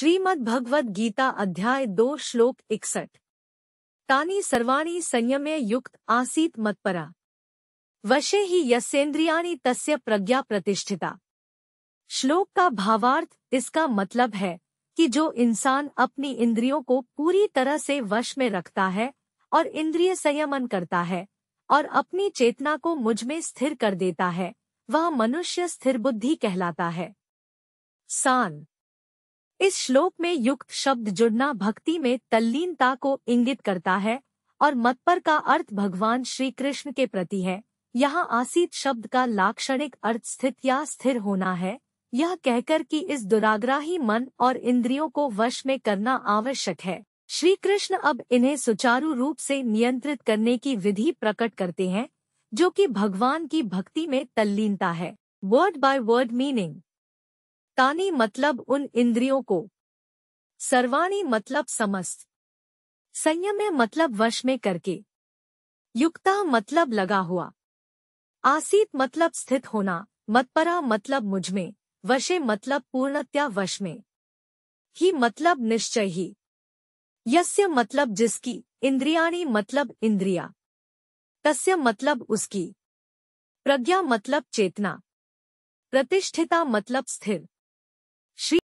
श्रीमद् भगवद गीता अध्याय दो श्लोक इकसठ तानी सर्वाणी संयम युक्त आसीत मतपरा वशे ही यसेन्द्रियाणी तस्य प्रज्ञा प्रतिष्ठिता श्लोक का भावार्थ इसका मतलब है कि जो इंसान अपनी इंद्रियों को पूरी तरह से वश में रखता है और इंद्रिय संयमन करता है और अपनी चेतना को मुझ में स्थिर कर देता है वह मनुष्य स्थिर बुद्धि कहलाता है सान इस श्लोक में युक्त शब्द जुड़ना भक्ति में तल्लीनता को इंगित करता है और मतपर का अर्थ भगवान श्री कृष्ण के प्रति है यहाँ आसीत शब्द का लाक्षणिक अर्थ स्थित या स्थिर होना है यह कहकर कि इस दुराग्राही मन और इंद्रियों को वश में करना आवश्यक है श्री कृष्ण अब इन्हें सुचारू रूप से नियंत्रित करने की विधि प्रकट करते हैं जो कि भगवान की भक्ति में तल्लीनता है वर्ड बाय वर्ड मीनिंग तानी मतलब उन इंद्रियों को सर्वाणी मतलब समस्त संयम मतलब वश में करके युक्ता मतलब लगा हुआ आसीत मतलब स्थित होना मतपरा मतलब मुझ में वशे मतलब पूर्णत्या वश में ही मतलब निश्चय ही यस्य मतलब जिसकी इंद्रियाणी मतलब इंद्रिया तस्य मतलब उसकी प्रज्ञा मतलब चेतना प्रतिष्ठिता मतलब स्थिर